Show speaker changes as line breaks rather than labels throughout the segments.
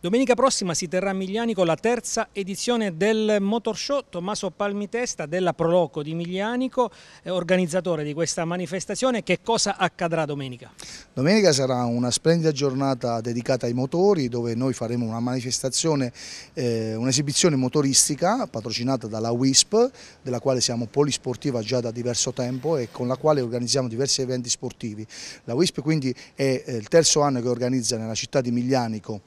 Domenica prossima si terrà a Miglianico la terza edizione del Motor Show Tommaso Palmitesta della Proloco di Miglianico, eh, organizzatore di questa manifestazione. Che cosa accadrà domenica?
Domenica sarà una splendida giornata dedicata ai motori dove noi faremo una manifestazione, eh, un'esibizione motoristica patrocinata dalla WISP della quale siamo polisportiva già da diverso tempo e con la quale organizziamo diversi eventi sportivi. La WISP quindi è eh, il terzo anno che organizza nella città di Miglianico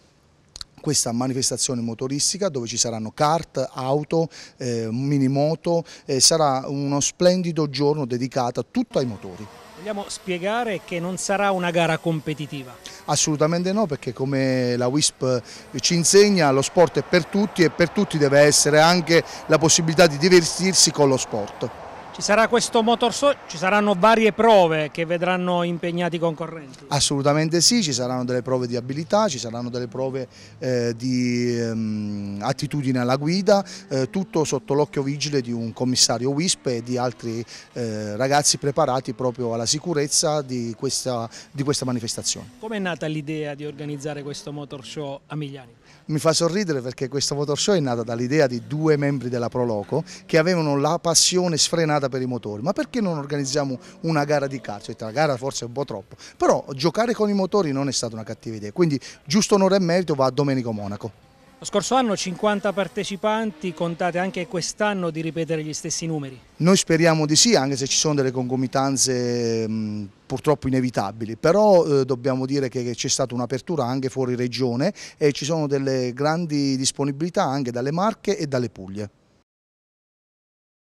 questa manifestazione motoristica dove ci saranno kart, auto, eh, moto, eh, sarà uno splendido giorno dedicato tutto ai motori.
Vogliamo spiegare che non sarà una gara competitiva?
Assolutamente no, perché come la WISP eh, ci insegna, lo sport è per tutti e per tutti deve essere anche la possibilità di divertirsi con lo sport.
Ci sarà questo motor show, ci saranno varie prove che vedranno impegnati i concorrenti?
Assolutamente sì, ci saranno delle prove di abilità, ci saranno delle prove eh, di ehm, attitudine alla guida, eh, tutto sotto l'occhio vigile di un commissario WISP e di altri eh, ragazzi preparati proprio alla sicurezza di questa, di questa manifestazione.
Come è nata l'idea di organizzare questo motor show a Migliani?
mi fa sorridere perché questo motor show è nato dall'idea di due membri della Proloco che avevano la passione sfrenata giornata per i motori, ma perché non organizziamo una gara di calcio? La gara forse è un po' troppo, però giocare con i motori non è stata una cattiva idea, quindi giusto onore e merito va a Domenico Monaco.
Lo scorso anno 50 partecipanti, contate anche quest'anno di ripetere gli stessi numeri?
Noi speriamo di sì, anche se ci sono delle concomitanze mh, purtroppo inevitabili, però eh, dobbiamo dire che c'è stata un'apertura anche fuori regione e ci sono delle grandi disponibilità anche dalle Marche e dalle Puglie.